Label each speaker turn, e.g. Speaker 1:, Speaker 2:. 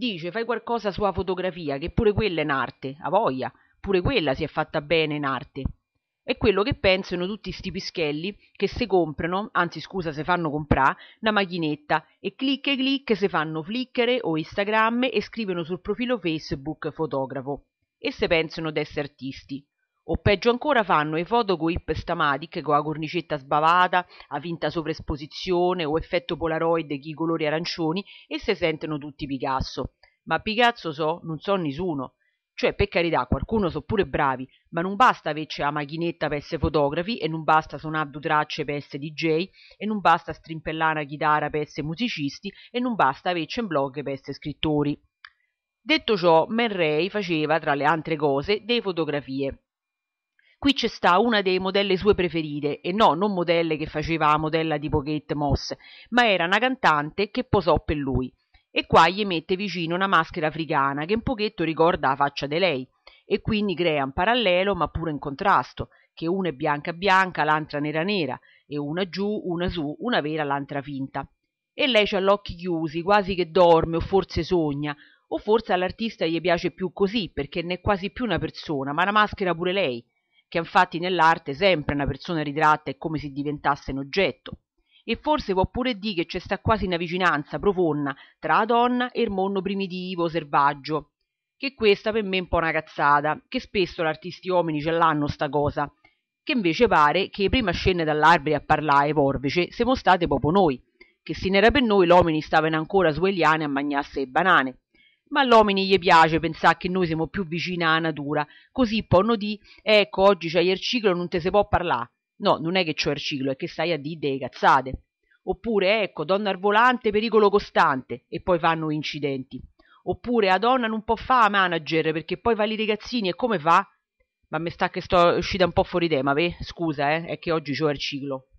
Speaker 1: dice fai qualcosa sulla fotografia che pure quella è in arte a voglia pure quella si è fatta bene in arte è quello che pensano tutti sti pischelli che se comprano anzi scusa se fanno comprà na macchinetta e e clicche se fanno flickere o Instagram e scrivono sul profilo facebook fotografo e se pensano d'essere artisti o peggio ancora fanno i foto co ipp stamati che coa cornicetta sbavata a vinta sovraesposizione o effetto polaroid chi colori arancioni e se sentono tutti picasso ma Picasso so non so nessuno. cioè per carità qualcuno so pure bravi ma non basta averci la macchinetta per essere fotografi e non basta suonare du tracce per essere dj e non basta strimpellare na chitarra per essere musicisti e non basta averci un blog per essere scrittori detto ciò man ray faceva tra le altre cose delle fotografie qui c'è sta una delle modelle sue preferite e no, non modelle che faceva la modella tipo Kate Moss, ma era una cantante che posò per lui. E qua gli mette vicino una maschera africana che un pochetto ricorda la faccia di lei e quindi crea un parallelo ma pure in contrasto, che una è bianca bianca, l'altra nera nera e una giù, una su, una vera, l'altra finta. E lei ha gli occhi chiusi, quasi che dorme o forse sogna, o forse all'artista gli piace più così perché ne è quasi più una persona, ma una maschera pure lei che infatti nell'arte sempre una persona ritratta è come se diventasse un oggetto e forse può pure dire che c'è sta quasi una vicinanza profonda tra la donna e il mondo primitivo selvaggio che questa per me è un po' una cazzata che spesso l'artisti uomini ce l'hanno sta cosa che invece pare che prima scende dall'arbre a parlare porvece siamo state proprio noi che se n'era per noi gli uomini stavano ancora svegliani a mangiarsi le banane ma all'omini gli piace pensare che noi siamo più vicini alla natura, così poi di ecco oggi c'è il ciclo non te se può parlare. No, non è che c'ho il ciclo, è che stai a dire delle cazzate. Oppure ecco, donna al volante pericolo costante e poi fanno incidenti. Oppure a donna non può fare manager perché poi va lì dei cazzini e come fa? Ma mi sta che sto uscita un po' fuori tema, ve? Scusa, eh, è che oggi c'ho il ciclo.